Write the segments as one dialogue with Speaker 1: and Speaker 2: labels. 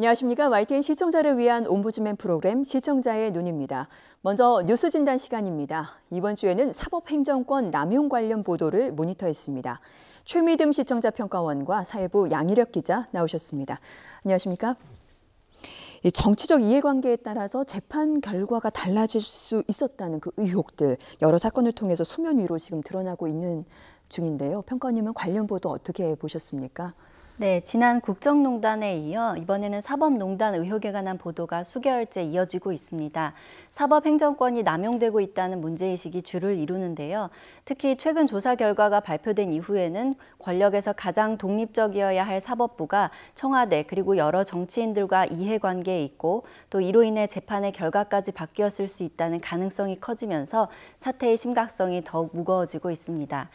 Speaker 1: 안녕하십니까. YTN 시청자를 위한 옴부즈맨 프로그램 시청자의 눈입니다. 먼저 뉴스 진단 시간입니다. 이번 주에는 사법행정권 남용 관련 보도를 모니터했습니다. 최미듬 시청자 평가원과 사회부 양일혁 기자 나오셨습니다. 안녕하십니까. 정치적 이해관계에 따라서 재판 결과가 달라질 수 있었다는 그 의혹들 여러 사건을 통해서 수면 위로 지금 드러나고 있는 중인데요. 평가님은 관련 보도 어떻게 보셨습니까? 네, 지난 국정농단에
Speaker 2: 이어 이번에는 사법농단 의혹에 관한 보도가 수개월째 이어지고 있습니다. 사법행정권이 남용되고 있다는 문제의식이 주를 이루는데요. 특히 최근 조사 결과가 발표된 이후에는 권력에서 가장 독립적이어야 할 사법부가 청와대 그리고 여러 정치인들과 이해관계에 있고 또 이로 인해 재판의 결과까지 바뀌었을 수 있다는 가능성이 커지면서 사태의 심각성이 더욱 무거워지고 있습니다.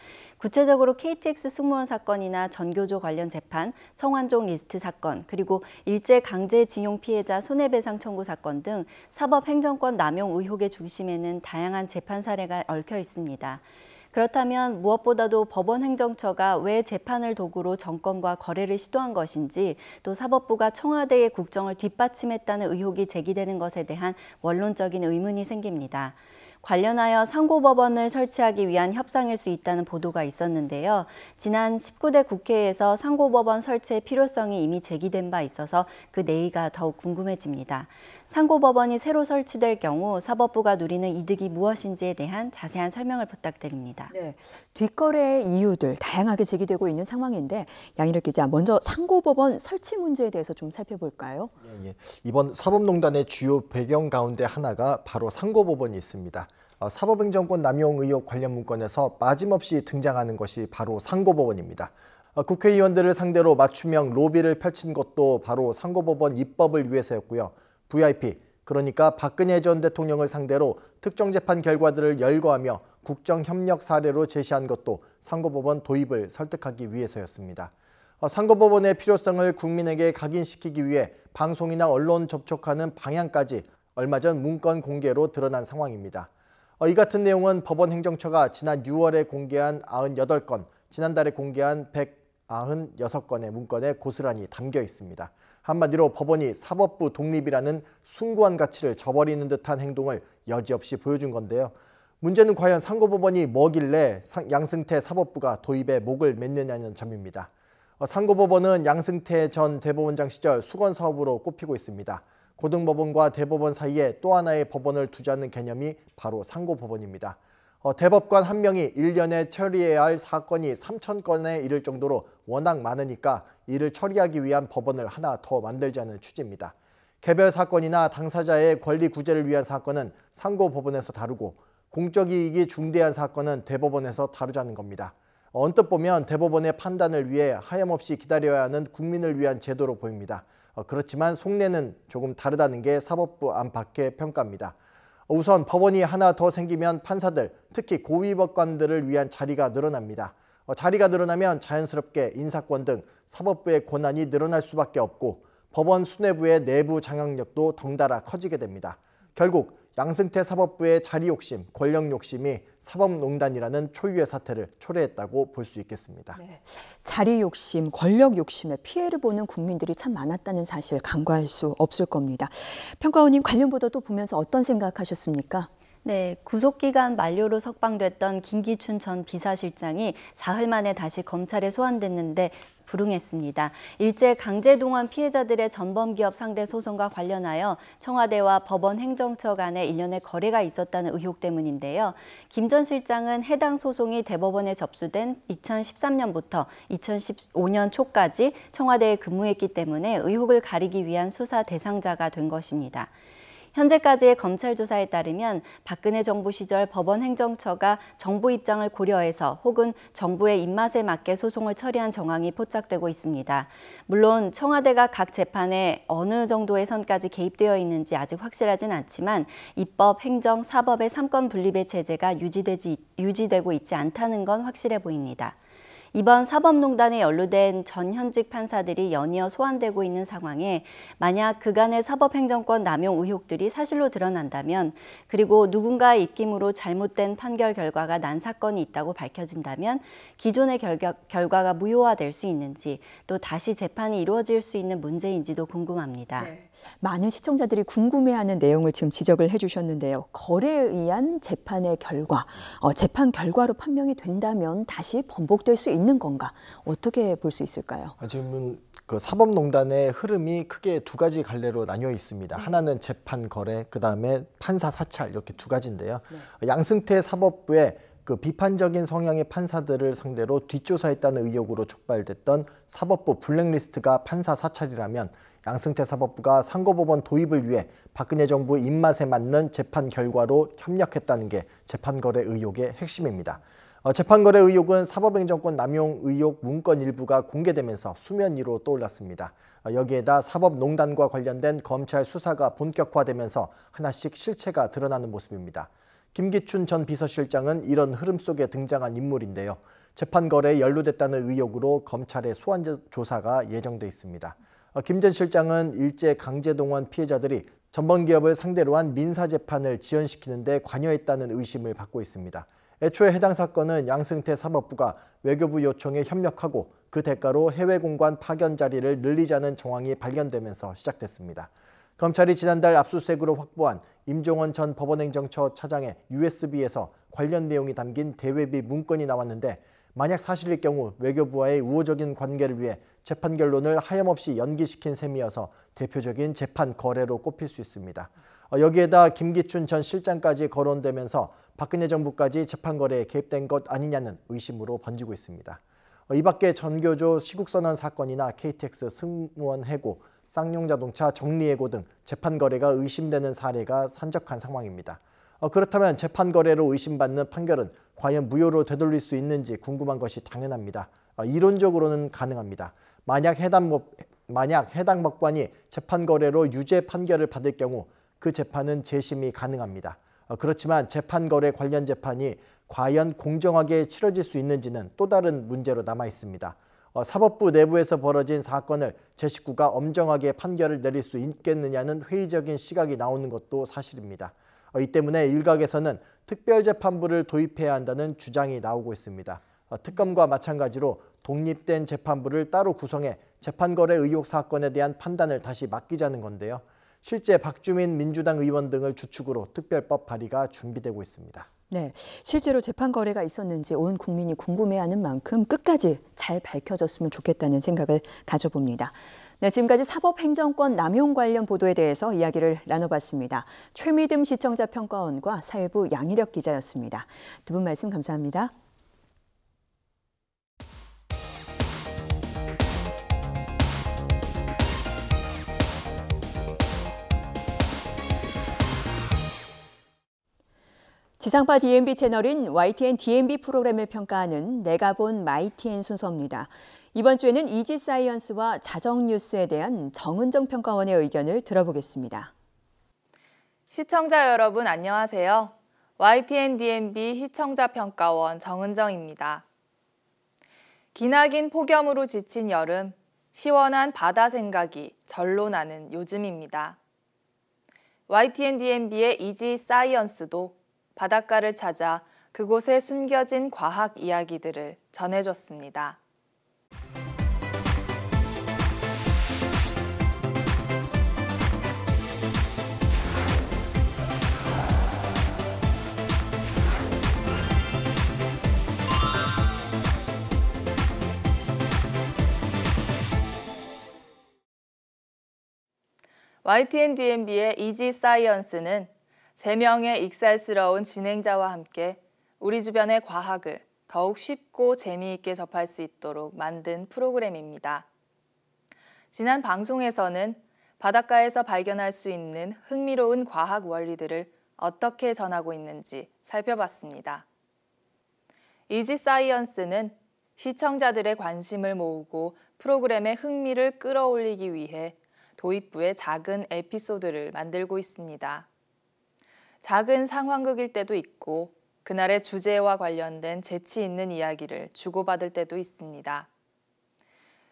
Speaker 2: 구체적으로 KTX 승무원 사건이나 전교조 관련 재판, 성완종 리스트 사건, 그리고 일제 강제징용 피해자 손해배상 청구 사건 등 사법행정권 남용 의혹의 중심에는 다양한 재판 사례가 얽혀 있습니다. 그렇다면 무엇보다도 법원 행정처가 왜 재판을 도구로 정권과 거래를 시도한 것인지 또 사법부가 청와대의 국정을 뒷받침했다는 의혹이 제기되는 것에 대한 원론적인 의문이 생깁니다. 관련하여 상고법원을 설치하기 위한 협상일 수 있다는 보도가 있었는데요. 지난 19대 국회에서 상고법원 설치의 필요성이 이미 제기된 바 있어서 그 내의가 더욱 궁금해집니다. 상고법원이 새로 설치될 경우 사법부가 누리는 이득이 무엇인지에 대한 자세한 설명을 부탁드립니다. 네,
Speaker 1: 뒷거래 의 이유들 다양하게 제기되고 있는 상황인데 양일 기자 먼저 상고법원 설치 문제에 대해서 좀 살펴볼까요?
Speaker 3: 예, 예. 이번 사법농단의 주요 배경 가운데 하나가 바로 상고법원이 있습니다. 어, 사법행정권 남용 의혹 관련 문건에서 빠짐없이 등장하는 것이 바로 상고법원입니다. 어, 국회의원들을 상대로 맞춤형 로비를 펼친 것도 바로 상고법원 입법을 위해서였고요. VIP 그러니까 박근혜 전 대통령을 상대로 특정 재판 결과들을 열거하며 국정협력 사례로 제시한 것도 상고법원 도입을 설득하기 위해서였습니다. 어, 상고법원의 필요성을 국민에게 각인시키기 위해 방송이나 언론 접촉하는 방향까지 얼마 전 문건 공개로 드러난 상황입니다. 어, 이 같은 내용은 법원 행정처가 지난 6월에 공개한 98건, 지난달에 공개한 196건의 문건에 고스란히 담겨 있습니다. 한마디로 법원이 사법부 독립이라는 숭고한 가치를 저버리는 듯한 행동을 여지없이 보여준 건데요. 문제는 과연 상고법원이 뭐길래 양승태 사법부가 도입에 목을 맺느냐는 점입니다. 어, 상고법원은 양승태 전 대법원장 시절 수건 사업으로 꼽히고 있습니다. 고등법원과 대법원 사이에 또 하나의 법원을 두자는 개념이 바로 상고법원입니다. 어, 대법관 한 명이 1년에 처리해야 할 사건이 3천 건에 이를 정도로 워낙 많으니까 이를 처리하기 위한 법원을 하나 더 만들자는 취지입니다. 개별 사건이나 당사자의 권리 구제를 위한 사건은 상고 법원에서 다루고 공적 이익이 중대한 사건은 대법원에서 다루자는 겁니다. 언뜻 보면 대법원의 판단을 위해 하염없이 기다려야 하는 국민을 위한 제도로 보입니다. 어, 그렇지만 속내는 조금 다르다는 게 사법부 안팎의 평가입니다. 우선 법원이 하나 더 생기면 판사들, 특히 고위법관들을 위한 자리가 늘어납니다. 어, 자리가 늘어나면 자연스럽게 인사권 등 사법부의 권한이 늘어날 수밖에 없고 법원 수뇌부의 내부 장악력도 덩달아 커지게 됩니다. 결국 양승태 사법부의 자리 욕심, 권력 욕심이 사법농단이라는 초유의 사태를 초래했다고 볼 수 있겠습니다. 네.
Speaker 1: 자리 욕심, 권력 욕심에 피해를 보는 국민들이 참 많았다는 사실 간과할 수 없을 겁니다. 평가원님 관련 보도도 보면서 어떤 생각하셨습니까?
Speaker 2: 네, 구속기간 만료로 석방됐던 김기춘 전 비서실장이 사흘 만에 다시 검찰에 소환됐는데 불응했습니다. 일제 강제동원 피해자들의 전범기업 상대 소송과 관련하여 청와대와 법원 행정처 간에 일련의 거래가 있었다는 의혹 때문인데요. 김 전 실장은 해당 소송이 대법원에 접수된 2013년부터 2015년 초까지 청와대에 근무했기 때문에 의혹을 가리기 위한 수사 대상자가 된 것입니다. 현재까지의 검찰 조사에 따르면 박근혜 정부 시절 법원 행정처가 정부 입장을 고려해서 혹은 정부의 입맛에 맞게 소송을 처리한 정황이 포착되고 있습니다. 물론 청와대가 각 재판에 어느 정도의 선까지 개입되어 있는지 아직 확실하진 않지만 입법, 행정, 사법의 삼권 분립의 체제가 유지되지, 유지되고 있지 않다는 건 확실해 보입니다. 이번 사법농단에 연루된 전현직 판사들이 연이어 소환되고 있는 상황에 만약 그간의 사법행정권 남용 의혹들이 사실로 드러난다면 그리고 누군가의 입김으로 잘못된 판결 결과가 난 사건이 있다고 밝혀진다면 기존의 결과, 가 무효화될 수 있는지 또 다시 재판이 이루어질 수 있는 문제인지도
Speaker 1: 궁금합니다. 네. 많은 시청자들이 궁금해하는 내용을 지금 지적을 해주셨는데요. 거래에 의한 재판의 결과, 어, 재판 결과로 판명이 된다면 다시 번복될 수 있는 있는 건가 어떻게 볼 수 있을까요?
Speaker 3: 아, 지금 그 사법농단의 흐름이 크게 두 가지 갈래로 나뉘어 있습니다. 네. 하나는 재판 거래, 그 다음에 판사 사찰 이렇게 두 가지인데요. 네. 양승태 사법부의 그 비판적인 성향의 판사들을 상대로 뒷조사했다는 의혹으로 촉발됐던 사법부 블랙리스트가 판사 사찰이라면 양승태 사법부가 상고법원 도입을 위해 박근혜 정부 입맛에 맞는 재판 결과로 협력했다는 게 재판거래 의혹의 핵심입니다. 어, 재판거래 의혹은 사법행정권 남용 의혹 문건 일부가 공개되면서 수면 위로 떠올랐습니다. 어, 여기에다 사법농단과 관련된 검찰 수사가 본격화되면서 하나씩 실체가 드러나는 모습입니다. 김기춘 전 비서실장은 이런 흐름 속에 등장한 인물인데요. 재판거래에 연루됐다는 의혹으로 검찰의 소환 조사가 예정돼 있습니다. 어, 김전 실장은 일제 강제동원 피해자들이 전범기업을 상대로 한 민사재판을 지연시키는 데 관여했다는 의심을 받고 있습니다. 애초에 해당 사건은 양승태 사법부가 외교부 요청에 협력하고 그 대가로 해외 공관 파견 자리를 늘리자는 정황이 발견되면서 시작됐습니다. 검찰이 지난달 압수수색으로 확보한 임종원 전 법원행정처 차장의 USB에서 관련 내용이 담긴 대외비 문건이 나왔는데 만약 사실일 경우 외교부와의 우호적인 관계를 위해 재판 결론을 하염없이 연기시킨 셈이어서 대표적인 재판 거래로 꼽힐 수 있습니다. 어, 여기에다 김기춘 전 실장까지 거론되면서 박근혜 정부까지 재판거래에 개입된 것 아니냐는 의심으로 번지고 있습니다. 이 밖에 전교조 시국선언 사건이나 KTX 승무원 해고, 쌍용자동차 정리해고 등 재판거래가 의심되는 사례가 산적한 상황입니다. 어, 그렇다면 재판거래로 의심받는 판결은 과연 무효로 되돌릴 수 있는지 궁금한 것이 당연합니다. 어, 이론적으로는 가능합니다. 만약 해당, 법, 만약 해당 법관이 재판거래로 유죄 판결을 받을 경우 그 재판은 재심이 가능합니다. 어, 그렇지만 재판 거래 관련 재판이 과연 공정하게 치러질 수 있는지는 또 다른 문제로 남아 있습니다. 어, 사법부 내부에서 벌어진 사건을 제식구가 엄정하게 판결을 내릴 수 있겠느냐는 회의적인 시각이 나오는 것도 사실입니다. 어, 이 때문에 일각에서는 특별재판부를 도입해야 한다는 주장이 나오고 있습니다. 특검과 마찬가지로 독립된 재판부를 따로 구성해 재판거래 의혹 사건에 대한 판단을 다시 맡기자는 건데요. 실제 박주민 민주당 의원 등을 주축으로 특별법 발의가 준비되고 있습니다.
Speaker 1: 네, 실제로 재판 거래가 있었는지 온 국민이 궁금해하는 만큼 끝까지 잘 밝혀졌으면 좋겠다는 생각을 가져봅니다. 네, 지금까지 사법행정권 남용 관련 보도에 대해서 이야기를 나눠봤습니다. 최미듬 시청자 평가원과 사회부 양희력 기자였습니다. 두 분 말씀 감사합니다. 지상파 DMB 채널인 YTN DMB 프로그램을 평가하는 내가 본마이티엔 순서입니다. 이번 주에는 이지 사이언스와 자정 뉴스에 대한 정은정 평가원의 의견을 들어보겠습니다.
Speaker 4: 시청자 여러분 안녕하세요. YTN DMB 시청자 평가원 정은정입니다. 기나긴 폭염으로 지친 여름, 시원한 바다 생각이 절로 나는 요즘입니다. YTN DMB의 이지 사이언스도 바닷가를 찾아 그곳에 숨겨진 과학 이야기들을 전해줬습니다. YTN DMB의 이지 사이언스는 3명의 익살스러운 진행자와 함께 우리 주변의 과학을 더욱 쉽고 재미있게 접할 수 있도록 만든 프로그램입니다. 지난 방송에서는 바닷가에서 발견할 수 있는 흥미로운 과학 원리들을 어떻게 전하고 있는지 살펴봤습니다. 이지 사이언스는 시청자들의 관심을 모으고 프로그램의 흥미를 끌어올리기 위해 도입부의 작은 에피소드를 만들고 있습니다. 작은 상황극일 때도 있고 그날의 주제와 관련된 재치 있는 이야기를 주고받을 때도 있습니다.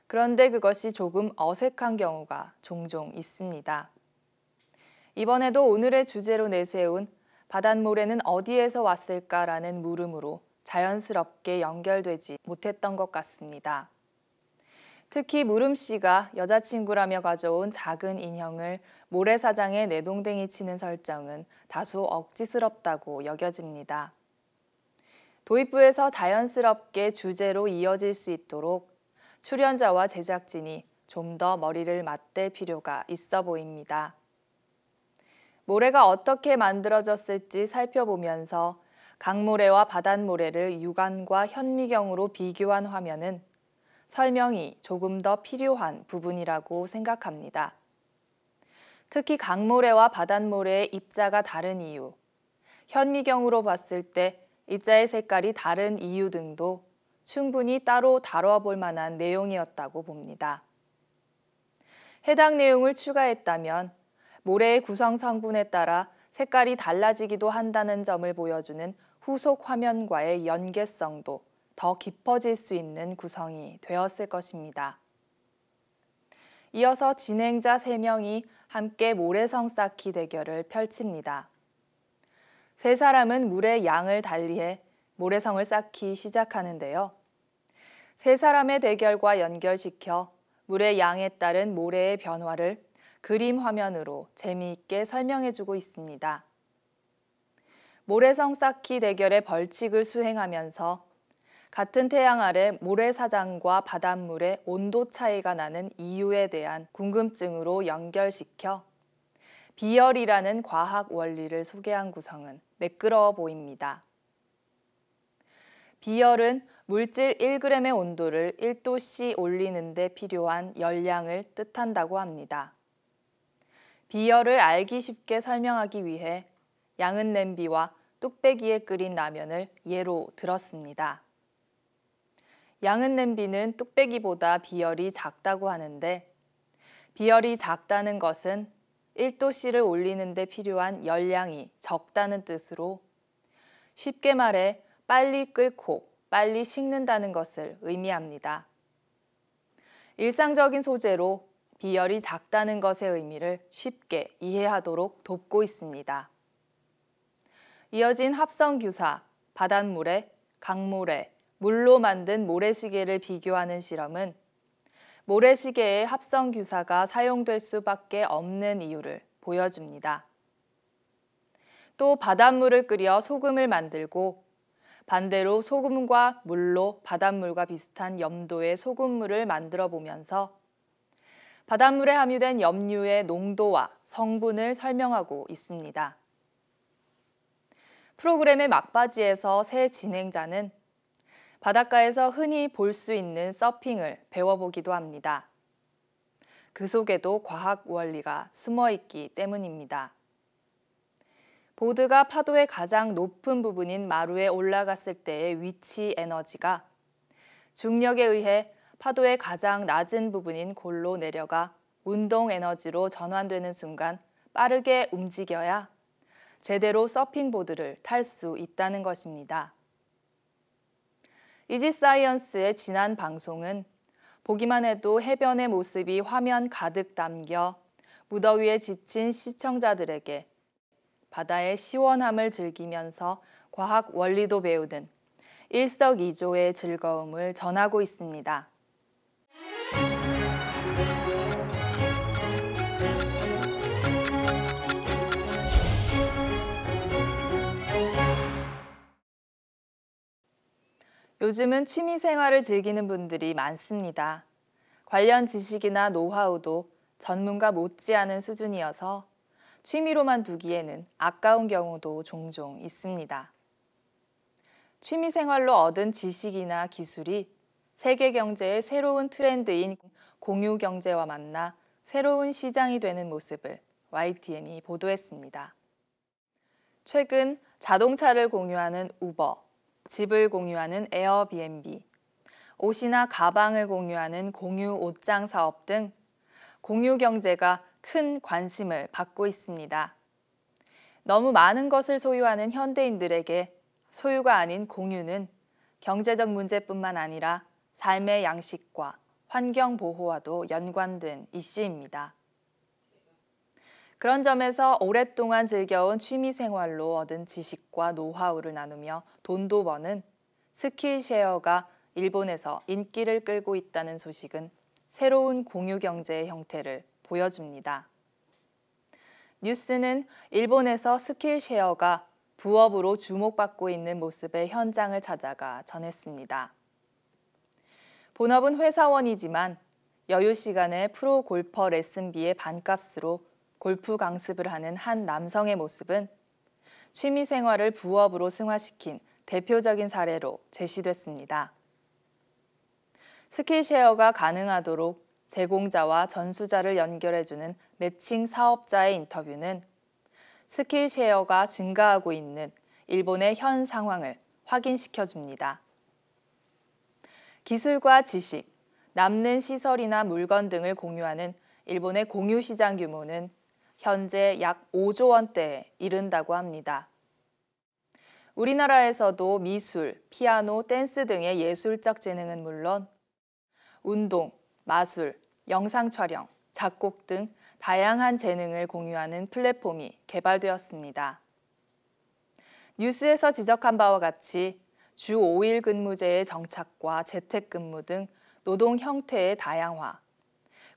Speaker 4: 그런데 그것이 조금 어색한 경우가 종종 있습니다. 이번에도 오늘의 주제로 내세운 바닷모래는 어디에서 왔을까라는 물음으로 자연스럽게 연결되지 못했던 것 같습니다. 특히 무름 씨가 여자친구라며 가져온 작은 인형을 모래사장에 내동댕이 치는 설정은 다소 억지스럽다고 여겨집니다. 도입부에서 자연스럽게 주제로 이어질 수 있도록 출연자와 제작진이 좀 더 머리를 맞댈 필요가 있어 보입니다. 모래가 어떻게 만들어졌을지 살펴보면서 강모래와 바닷모래를 육안과 현미경으로 비교한 화면은 설명이 조금 더 필요한 부분이라고 생각합니다. 특히 강모래와 바닷모래의 입자가 다른 이유, 현미경으로 봤을 때 입자의 색깔이 다른 이유 등도 충분히 따로 다뤄볼 만한 내용이었다고 봅니다. 해당 내용을 추가했다면 모래의 구성 성분에 따라 색깔이 달라지기도 한다는 점을 보여주는 후속 화면과의 연계성도 더 깊어질 수 있는 구성이 되었을 것입니다. 이어서 진행자 3명이 함께 모래성 쌓기 대결을 펼칩니다. 세 사람은 물의 양을 달리해 모래성을 쌓기 시작하는데요. 세 사람의 대결과 연결시켜 물의 양에 따른 모래의 변화를 그림 화면으로 재미있게 설명해주고 있습니다. 모래성 쌓기 대결의 벌칙을 수행하면서 같은 태양 아래 모래사장과 바닷물의 온도 차이가 나는 이유에 대한 궁금증으로 연결시켜 비열이라는 과학 원리를 소개한 구성은 매끄러워 보입니다. 비열은 물질 1g의 온도를 1도씨 올리는 데 필요한 열량을 뜻한다고 합니다. 비열을 알기 쉽게 설명하기 위해 양은 냄비와 뚝배기에 끓인 라면을 예로 들었습니다. 양은 냄비는 뚝배기보다 비열이 작다고 하는데 비열이 작다는 것은 1도씨를 올리는 데 필요한 열량이 적다는 뜻으로 쉽게 말해 빨리 끓고 빨리 식는다는 것을 의미합니다. 일상적인 소재로 비열이 작다는 것의 의미를 쉽게 이해하도록 돕고 있습니다. 이어진 합성규사, 바닷물에, 강물에, 물로 만든 모래시계를 비교하는 실험은 모래시계의 합성 규사가 사용될 수밖에 없는 이유를 보여줍니다. 또 바닷물을 끓여 소금을 만들고 반대로 소금과 물로 바닷물과 비슷한 염도의 소금물을 만들어 보면서 바닷물에 함유된 염류의 농도와 성분을 설명하고 있습니다. 프로그램의 막바지에서 새 진행자는 바닷가에서 흔히 볼 수 있는 서핑을 배워보기도 합니다. 그 속에도 과학 원리가 숨어 있기 때문입니다. 보드가 파도의 가장 높은 부분인 마루에 올라갔을 때의 위치 에너지가 중력에 의해 파도의 가장 낮은 부분인 골로 내려가 운동 에너지로 전환되는 순간 빠르게 움직여야 제대로 서핑보드를 탈 수 있다는 것입니다. 이지사이언스의 지난 방송은 보기만 해도 해변의 모습이 화면 가득 담겨 무더위에 지친 시청자들에게 바다의 시원함을 즐기면서 과학 원리도 배우는 일석이조의 즐거움을 전하고 있습니다. 요즘은 취미 생활을 즐기는 분들이 많습니다. 관련 지식이나 노하우도 전문가 못지않은 수준이어서 취미로만 두기에는 아까운 경우도 종종 있습니다. 취미 생활로 얻은 지식이나 기술이 세계 경제의 새로운 트렌드인 공유 경제와 만나 새로운 시장이 되는 모습을 YTN이 보도했습니다. 최근 자동차를 공유하는 우버, 집을 공유하는 에어비앤비, 옷이나 가방을 공유하는 공유 옷장 사업 등 공유 경제가 큰 관심을 받고 있습니다. 너무 많은 것을 소유하는 현대인들에게 소유가 아닌 공유는 경제적 문제뿐만 아니라 삶의 양식과 환경 보호와도 연관된 이슈입니다. 그런 점에서 오랫동안 즐겨온 취미 생활로 얻은 지식과 노하우를 나누며 돈도 버는 스킬쉐어가 일본에서 인기를 끌고 있다는 소식은 새로운 공유 경제의 형태를 보여줍니다. 뉴스는 일본에서 스킬쉐어가 부업으로 주목받고 있는 모습의 현장을 찾아가 전했습니다. 본업은 회사원이지만 여유 시간에 프로 골퍼 레슨비의 반값으로 골프 강습을 하는 한 남성의 모습은 취미 생활을 부업으로 승화시킨 대표적인 사례로 제시됐습니다. 스킬셰어가 가능하도록 제공자와 전수자를 연결해주는 매칭 사업자의 인터뷰는 스킬셰어가 증가하고 있는 일본의 현 상황을 확인시켜 줍니다. 기술과 지식, 남는 시설이나 물건 등을 공유하는 일본의 공유 시장 규모는 현재 약 5조 원대에 이른다고 합니다. 우리나라에서도 미술, 피아노, 댄스 등의 예술적 재능은 물론 운동, 마술, 영상 촬영, 작곡 등 다양한 재능을 공유하는 플랫폼이 개발되었습니다. 뉴스에서 지적한 바와 같이 주 5일 근무제의 정착과 재택근무 등 노동 형태의 다양화,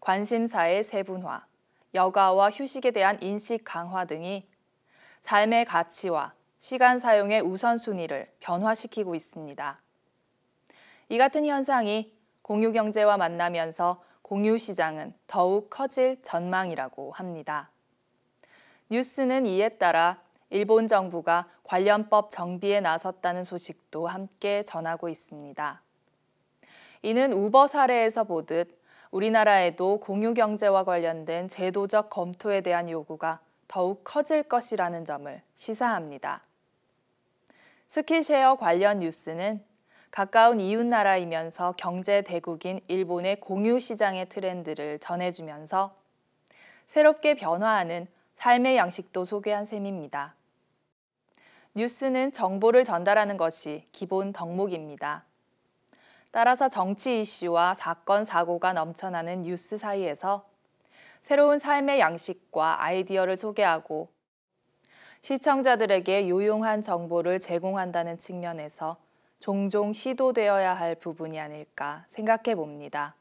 Speaker 4: 관심사의 세분화, 여가와 휴식에 대한 인식 강화 등이 삶의 가치와 시간 사용의 우선순위를 변화시키고 있습니다. 이 같은 현상이 공유경제와 만나면서 공유시장은 더욱 커질 전망이라고 합니다. 뉴스는 이에 따라 일본 정부가 관련법 정비에 나섰다는 소식도 함께 전하고 있습니다. 이는 우버 사례에서 보듯 우리나라에도 공유 경제와 관련된 제도적 검토에 대한 요구가 더욱 커질 것이라는 점을 시사합니다. 스킬셰어 관련 뉴스는 가까운 이웃나라이면서 경제 대국인 일본의 공유 시장의 트렌드를 전해주면서 새롭게 변화하는 삶의 양식도 소개한 셈입니다. 뉴스는 정보를 전달하는 것이 기본 덕목입니다. 따라서 정치 이슈와 사건, 사고가 넘쳐나는 뉴스 사이에서 새로운 삶의 양식과 아이디어를 소개하고 시청자들에게 유용한 정보를 제공한다는 측면에서 종종 시도되어야 할 부분이
Speaker 1: 아닐까 생각해 봅니다.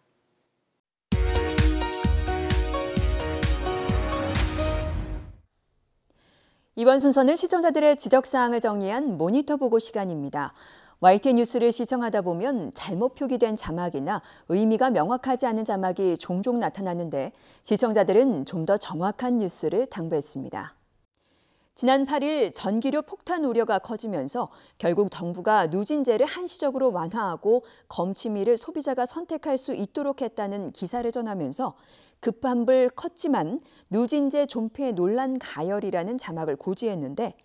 Speaker 1: 이번 순서는 시청자들의 지적사항을 정리한 모니터 보고 시간입니다. YT n 뉴스를 시청하다 보면 잘못 표기된 자막이나 의미가 명확하지 않은 자막이 종종 나타나는데 시청자들은 좀 더 정확한 뉴스를 당부했습니다. 지난 8일 전기료 폭탄 우려가 커지면서 결국 정부가 누진제를 한시적으로 완화하고 검침일을 소비자가 선택할 수 있도록 했다는 기사를 전하면서 급한 불 컸지만 누진제 존폐 논란 가열이라는 자막을 고지했는데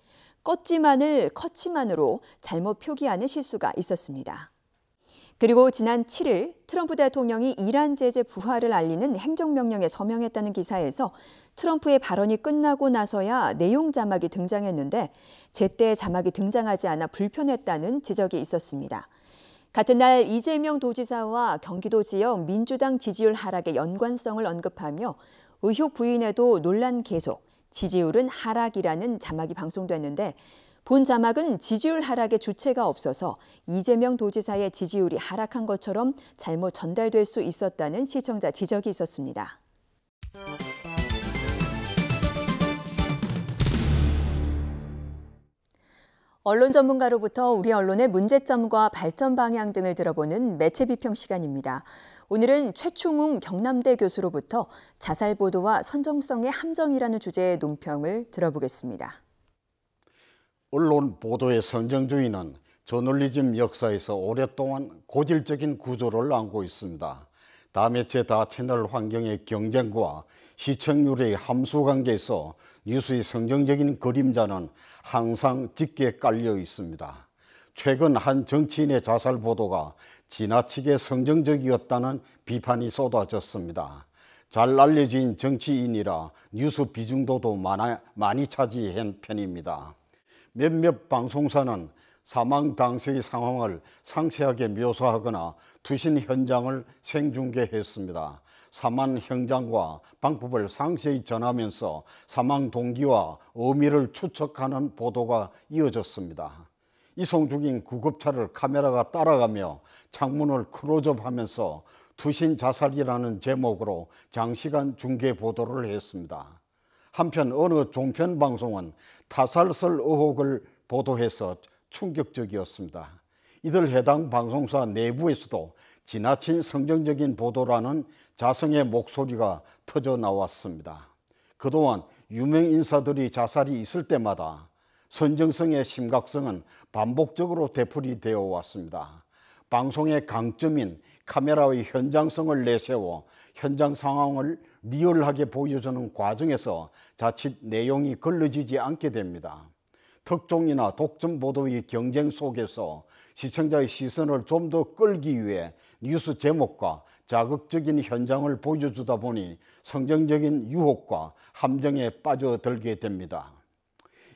Speaker 1: 껐지만을 컸지만으로 잘못 표기하는 실수가 있었습니다. 그리고 지난 7일 트럼프 대통령이 이란 제재 부활을 알리는 행정명령에 서명했다는 기사에서 트럼프의 발언이 끝나고 나서야 내용 자막이 등장했는데 제때 자막이 등장하지 않아 불편했다는 지적이 있었습니다. 같은 날 이재명 도지사와 경기도 지역 민주당 지지율 하락의 연관성을 언급하며 의혹 부인에도 논란 계속, 지지율은 하락이라는 자막이 방송됐는데 본 자막은 지지율 하락의 주체가 없어서 이재명 도지사의 지지율이 하락한 것처럼 잘못 전달될 수 있었다는 시청자 지적이 있었습니다. 언론 전문가로부터 우리 언론의 문제점과 발전 방향 등을 들어보는 매체 비평 시간입니다. 오늘은 최충웅 경남대 교수로부터 자살 보도와 선정성의 함정이라는 주제의 논평을 들어보겠습니다.
Speaker 5: 언론 보도의 선정주의는 저널리즘 역사에서 오랫동안 고질적인 구조를 안고 있습니다. 다매체 다 채널 환경의 경쟁과 시청률의 함수 관계에서 뉴스의 선정적인 그림자는 항상 짙게 깔려 있습니다. 최근 한 정치인의 자살 보도가 지나치게 성정적이었다는 비판이 쏟아졌습니다. 잘 알려진 정치인이라 뉴스 비중도도 많아, 많이 차지한 편입니다. 몇몇 방송사는 사망 당시의 상황을 상세하게 묘사하거나 투신 현장을 생중계했습니다. 사망 현장과 방법을 상세히 전하면서 사망 동기와 의미를 추측하는 보도가 이어졌습니다. 이송 중인 구급차를 카메라가 따라가며 창문을 크로즈업하면서 투신 자살이라는 제목으로 장시간 중계 보도를 했습니다. 한편 어느 종편 방송은 타살설 의혹을 보도해서 충격적이었습니다. 이들 해당 방송사 내부에서도 지나친 성정적인 보도라는 자성의 목소리가 터져 나왔습니다. 그동안 유명 인사들이 자살이 있을 때마다 선정성의 심각성은 반복적으로 되풀이되어 왔습니다. 방송의 강점인 카메라의 현장성을 내세워 현장 상황을 리얼하게 보여주는 과정에서 자칫 내용이 걸러지지 않게 됩니다. 특종이나 독점 보도의 경쟁 속에서 시청자의 시선을 좀 더 끌기 위해 뉴스 제목과 자극적인 현장을 보여주다 보니 성정적인 유혹과 함정에 빠져들게 됩니다.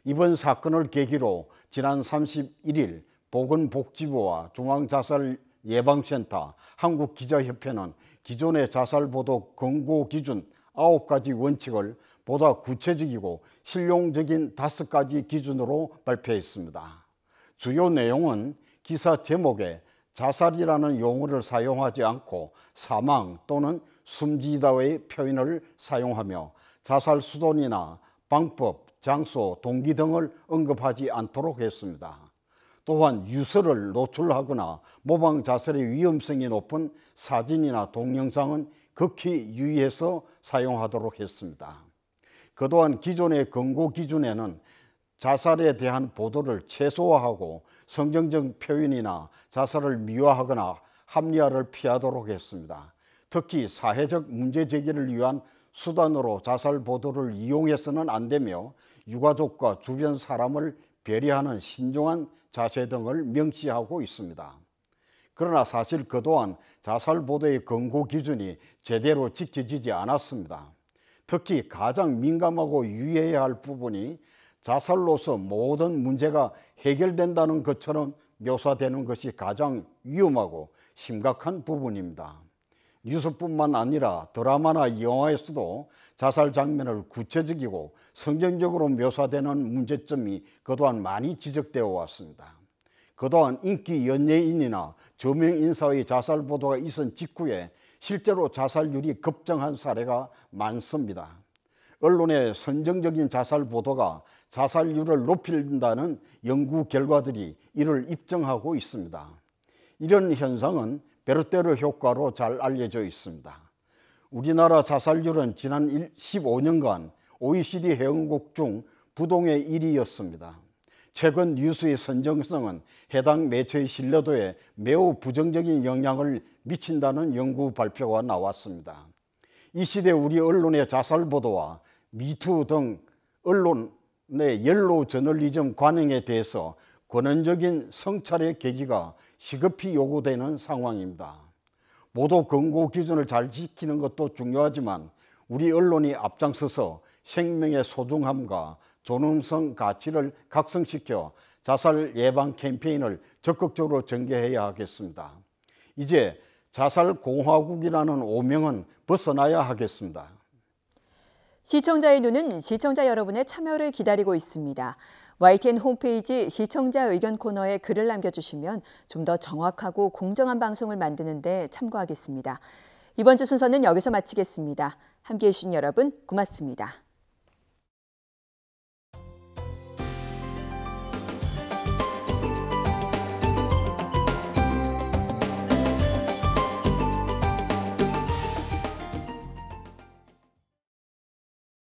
Speaker 5: 이번 사건을 계기로 지난 31일 보건복지부와 중앙자살예방센터 한국기자협회는 기존의 자살보도 권고 기준 9가지 원칙을 보다 구체적이고 실용적인 5가지 기준으로 발표했습니다. 주요 내용은 기사 제목에 자살이라는 용어를 사용하지 않고 사망 또는 숨지다의 표현을 사용하며 자살 수단이나 방법, 장소, 동기 등을 언급하지 않도록 했습니다. 또한 유서를 노출하거나 모방 자살의 위험성이 높은 사진이나 동영상은 극히 유의해서 사용하도록 했습니다. 그 또한 기존의 권고 기준에는 자살에 대한 보도를 최소화하고 성정적 표현이나 자살을 미화하거나 합리화를 피하도록 했습니다. 특히 사회적 문제 제기를 위한 수단으로 자살 보도를 이용해서는 안 되며 유가족과 주변 사람을 배려하는 신중한 자세 등을 명시하고 있습니다. 그러나 사실 그동안 자살 보도의 권고 기준이 제대로 지켜지지 않았습니다. 특히 가장 민감하고 유의해야 할 부분이 자살로서 모든 문제가 해결된다는 것처럼 묘사되는 것이 가장 위험하고 심각한 부분입니다. 뉴스뿐만 아니라 드라마나 영화에서도 자살 장면을 구체적이고 성경적으로 묘사되는 문제점이 그동안 많이 지적되어 왔습니다. 그동안 인기 연예인이나 저명 인사의 자살 보도가 있은 직후에 실제로 자살률이 급증한 사례가 많습니다. 언론의 선정적인 자살 보도가 자살률을 높인다는 연구 결과들이 이를 입증하고 있습니다. 이런 현상은 베르테르 효과로 잘 알려져 있습니다. 우리나라 자살률은 지난 15년간 OECD 회원국 중 부동의 1위였습니다. 최근 뉴스의 선정성은 해당 매체의 신뢰도에 매우 부정적인 영향을 미친다는 연구 발표가 나왔습니다. 이 시대 우리 언론의 자살 보도와 미투 등 언론의 옐로우 저널리즘 관행에 대해서 권원적인 성찰의 계기가 시급히 요구되는 상황입니다. 모두 권고 기준을 잘 지키는 것도 중요하지만 우리 언론이 앞장서서 생명의 소중함과 존엄성 가치를 각성시켜 자살 예방 캠페인을 적극적으로 전개해야 하겠습니다. 이제 자살 공화국이라는 오명은 벗어나야 하겠습니다.
Speaker 1: 시청자의 눈은 시청자 여러분의 참여를 기다리고 있습니다. YTN 홈페이지 시청자 의견 코너에 글을 남겨주시면 좀 더 정확하고 공정한 방송을 만드는 데 참고하겠습니다. 이번 주 순서는 여기서 마치겠습니다. 함께해 주신 여러분 고맙습니다.